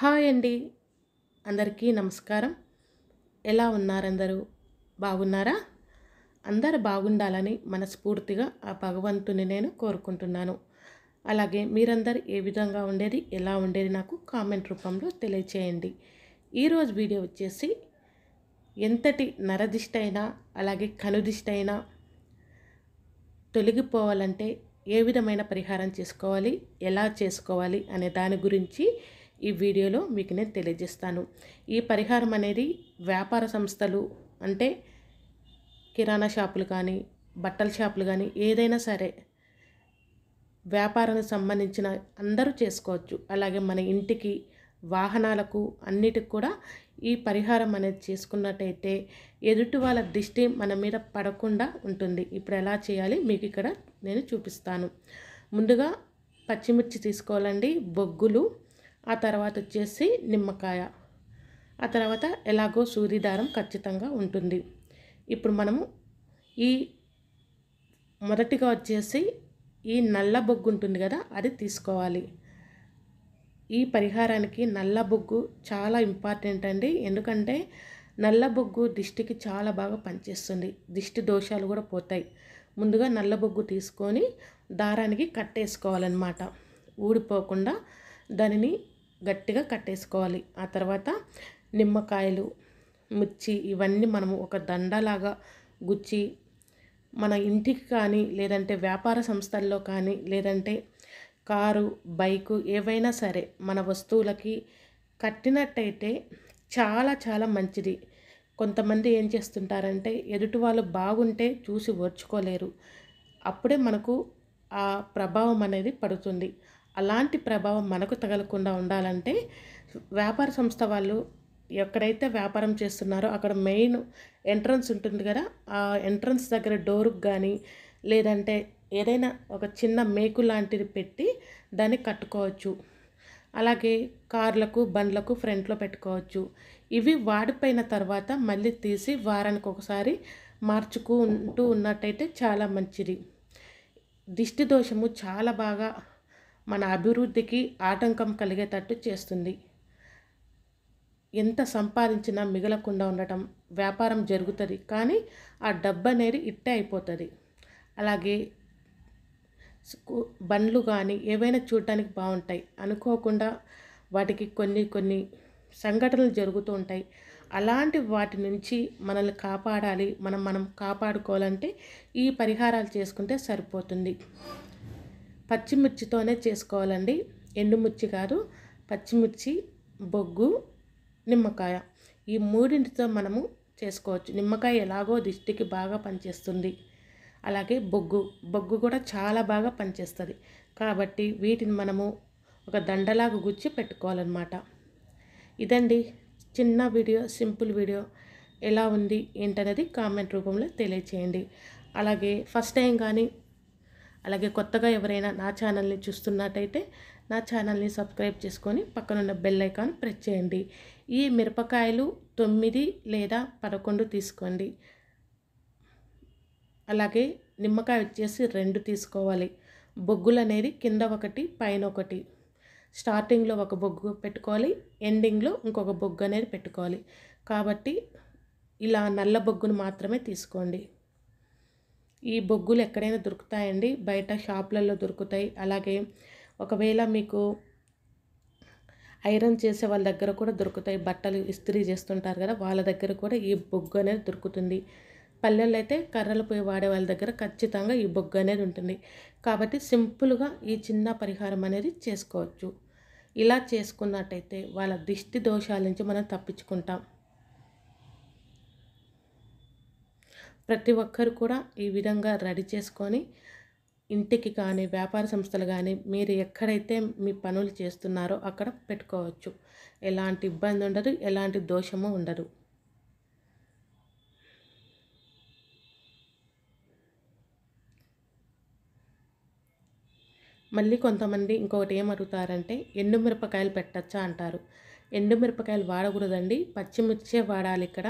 hi అండి అందరికీ నమస్కారం ఎలా ఉన్నారందరూ బాగున్నారా అందరు బాగుండాలని మనస్ఫూర్తిగా ఆ భగవంతుని నేను కోరుకుంటున్నాను అలాగే మీరందరు ఏ విధంగా ఉండేది ఎలా ఉండేది నాకు కామెంట్ రూపంలో తెలియచేయండి ఈరోజు వీడియో వచ్చేసి ఎంతటి నరదిష్టైనా అలాగే కనుదిష్టైనా తొలగిపోవాలంటే ఏ విధమైన పరిహారం చేసుకోవాలి ఎలా చేసుకోవాలి అనే దాని గురించి ఈ వీడియోలో మీకు నేను తెలియజేస్తాను ఈ పరిహారం అనేది వ్యాపార సంస్థలు అంటే కిరాణా షాపులు కానీ బట్టల షాపులు కానీ ఏదైనా సరే వ్యాపారానికి సంబంధించిన అందరూ చేసుకోవచ్చు అలాగే మన ఇంటికి వాహనాలకు అన్నిటికి కూడా ఈ పరిహారం అనేది చేసుకున్నట్టయితే ఎదుటి వాళ్ళ దృష్టి మన మీద పడకుండా ఉంటుంది ఇప్పుడు ఎలా చేయాలి మీకు ఇక్కడ నేను చూపిస్తాను ముందుగా పచ్చిమిర్చి తీసుకోవాలండి బొగ్గులు ఆ తర్వాత వచ్చేసి నిమ్మకాయ ఆ తర్వాత ఎలాగో సూరిదారం ఖచ్చితంగా ఉంటుంది ఇప్పుడు మనము ఈ మొదటిగా వచ్చేసి ఈ నల్ల బొగ్గు ఉంటుంది కదా అది తీసుకోవాలి ఈ పరిహారానికి నల్ల బొగ్గు చాలా ఇంపార్టెంట్ అండి ఎందుకంటే నల్ల బొగ్గు దిష్టికి చాలా బాగా పనిచేస్తుంది దిష్టి దోషాలు కూడా పోతాయి ముందుగా నల్ల బొగ్గు తీసుకొని దారానికి కట్టేసుకోవాలన్నమాట ఊడిపోకుండా దానిని గట్టిగా కట్టేసుకోవాలి ఆ తర్వాత నిమ్మకాయలు మిర్చి ఇవన్నీ మనము ఒక దండలాగా గుచ్చి మన ఇంటికి కానీ లేదంటే వ్యాపార సంస్థల్లో కానీ లేదంటే కారు బైకు ఏవైనా సరే మన వస్తువులకి కట్టినట్టయితే చాలా చాలా మంచిది కొంతమంది ఏం చేస్తుంటారంటే ఎదుటి వాళ్ళు బాగుంటే చూసి ఓర్చుకోలేరు అప్పుడే మనకు ఆ ప్రభావం అనేది పడుతుంది అలాంటి ప్రభావం మనకు తగలకుండా ఉండాలంటే వ్యాపార సంస్థ వాళ్ళు ఎక్కడైతే వ్యాపారం చేస్తున్నారో అక్కడ మెయిన్ ఎంట్రన్స్ ఉంటుంది కదా ఆ ఎంట్రన్స్ దగ్గర డోరుకు కానీ లేదంటే ఏదైనా ఒక చిన్న మేకు లాంటిది పెట్టి దాన్ని కట్టుకోవచ్చు అలాగే కార్లకు బండ్లకు ఫ్రంట్లో పెట్టుకోవచ్చు ఇవి వాడిపోయిన తర్వాత మళ్ళీ తీసి వారానికి ఒకసారి మార్చుకుంటూ ఉన్నట్టయితే చాలా మంచిది దిష్టి దోషము చాలా బాగా మన అభివృద్ధికి ఆటంకం కలిగేటట్టు చేస్తుంది ఎంత సంపాదించినా మిగలకుండా ఉండటం వ్యాపారం జరుగుతుంది కానీ ఆ డబ్బు అనేది ఇట్టే అయిపోతుంది అలాగే బండ్లు కానీ ఏవైనా చూడటానికి బాగుంటాయి అనుకోకుండా వాటికి కొన్ని కొన్ని సంఘటనలు జరుగుతూ ఉంటాయి అలాంటి వాటి నుంచి మనల్ని కాపాడాలి మనం మనం కాపాడుకోవాలంటే ఈ పరిహారాలు చేసుకుంటే సరిపోతుంది పచ్చిమిర్చితోనే చేసుకోవాలండి ఎండుమిర్చి కాదు పచ్చిమిర్చి బొగ్గు నిమ్మకాయ ఈ మూడింటితో మనము చేసుకోవచ్చు నిమ్మకాయ ఎలాగో దిష్టికి బాగా పనిచేస్తుంది అలాగే బొగ్గు బొగ్గు కూడా చాలా బాగా పనిచేస్తుంది కాబట్టి వీటిని మనము ఒక దండలాగా గుచ్చి పెట్టుకోవాలన్నమాట ఇదండి చిన్న వీడియో సింపుల్ వీడియో ఎలా ఉంది ఏంటనేది కామెంట్ రూపంలో తెలియచేయండి అలాగే ఫస్ట్ టైం కానీ అలాగే కొత్తగా ఎవరైనా నా ఛానల్ని చూస్తున్నట్టయితే నా ఛానల్ని సబ్స్క్రైబ్ చేసుకొని పక్కనున్న బెల్ ఐకాన్ ప్రెస్ చేయండి ఈ మిరపకాయలు తొమ్మిది లేదా పదకొండు తీసుకోండి అలాగే నిమ్మకాయ వచ్చేసి రెండు తీసుకోవాలి బొగ్గులు అనేది కింద ఒకటి పైన ఒకటి స్టార్టింగ్లో ఒక బొగ్గు పెట్టుకోవాలి ఎండింగ్లో ఇంకొక బొగ్గు అనేది పెట్టుకోవాలి కాబట్టి ఇలా నల్ల బొగ్గును మాత్రమే తీసుకోండి ఈ బొగ్గులు ఎక్కడైనా దొరుకుతాయండి బయట షాప్లలో దొరుకుతాయి అలాగే ఒకవేళ మీకు ఐరన్ చేసే వాళ్ళ దగ్గర కూడా దొరుకుతాయి బట్టలు ఇస్త్రీ చేస్తుంటారు కదా వాళ్ళ దగ్గర కూడా ఈ బొగ్గు అనేది దొరుకుతుంది పల్లెల్లో అయితే కర్రలు పోయి వాడే వాళ్ళ దగ్గర ఖచ్చితంగా ఈ బొగ్గు అనేది ఉంటుంది కాబట్టి సింపుల్గా ఈ చిన్న పరిహారం అనేది చేసుకోవచ్చు ఇలా చేసుకున్నట్టయితే వాళ్ళ దిష్టి దోషాల నుంచి మనం తప్పించుకుంటాం ప్రతి ఒక్కరు కూడా ఈ విధంగా రెడీ చేసుకొని ఇంటికి కానీ వ్యాపార సంస్థలు కానీ మీరు ఎక్కడైతే మీ పనులు చేస్తున్నారో అక్కడ పెట్టుకోవచ్చు ఎలాంటి ఇబ్బంది ఉండదు ఎలాంటి దోషము ఉండదు మళ్ళీ కొంతమంది ఇంకొకటి ఏమడుగుతారంటే ఎండు మిరపకాయలు పెట్టచ్చా అంటారు ఎండు మిరపకాయలు వాడకూడదండి పచ్చిమిర్చే వాడాలి ఇక్కడ